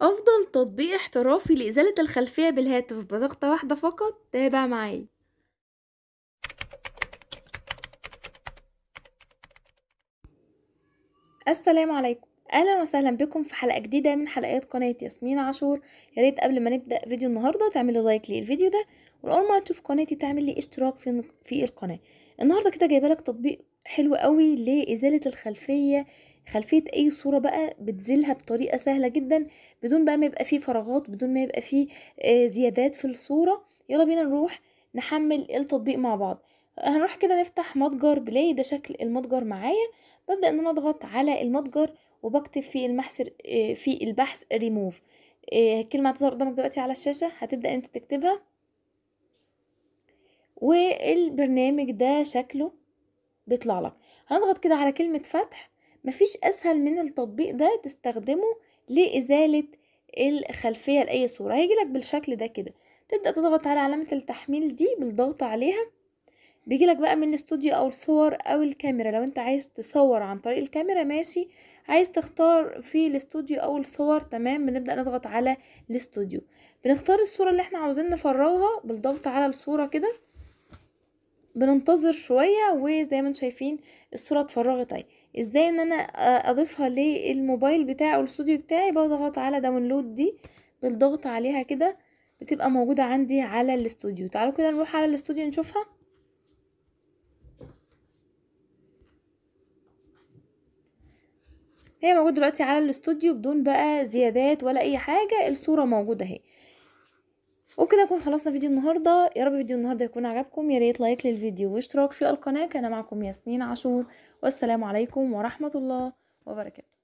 أفضل تطبيق احترافي لإزالة الخلفية بالهاتف بضغطة واحدة فقط تابع معايا السلام عليكم اهلا وسهلا بكم في حلقه جديده من حلقات قناه ياسمين عاشور يا ريت قبل ما نبدا فيديو النهارده تعملي لايك للفيديو ده واول مره تشوف قناتي تعمل لي اشتراك في في القناه النهارده كده جايبه لك تطبيق حلو قوي لازاله الخلفيه خلفيه اي صوره بقى بتزيلها بطريقه سهله جدا بدون بقى ما يبقى فيه فراغات بدون ما يبقى فيه آه، زيادات في الصوره يلا بينا نروح نحمل التطبيق مع بعض هنروح كده نفتح متجر بلاي ده شكل المتجر معايا ببدا ان انا اضغط على المتجر وبكتب في المحسر آه، في البحث ريموف آه، الكلمه هتظهر قدامك دلوقتي على الشاشه هتبدا انت تكتبها والبرنامج ده شكله بيطلع لك هنضغط كده على كلمه فتح مفيش أسهل من التطبيق ده تستخدمه لإزالة الخلفية لأي صورة هيجيلك بالشكل ده كده تبدأ تضغط على علامة التحميل دي بالضغط عليها بيجيلك بقى من الاستوديو او الصور او الكاميرا لو انت عايز تصور عن طريق الكاميرا ماشي عايز تختار في الاستوديو او الصور تمام بنبدا نضغط على الاستوديو بنختار الصوره اللي احنا عاوزين نفرغها بالضغط على الصوره كده بننتظر شوية وزي ما انتم شايفين الصورة اتفرغت اهي ازاي ان انا اضيفها للموبايل بتاعي او الاستوديو بتاعي بضغط على داونلود دي بالضغط عليها كده بتبقى موجودة عندي على الاستوديو تعالوا كده نروح على الاستوديو نشوفها هي موجودة دلوقتي على الاستوديو بدون بقى زيادات ولا اي حاجة الصورة موجودة اهي وبكده نكون خلصنا فيديو النهارده يا رب فيديو النهارده يكون عجبكم يا ريت لايك للفيديو واشتراك في القناه كان معكم ياسمين عاشور والسلام عليكم ورحمه الله وبركاته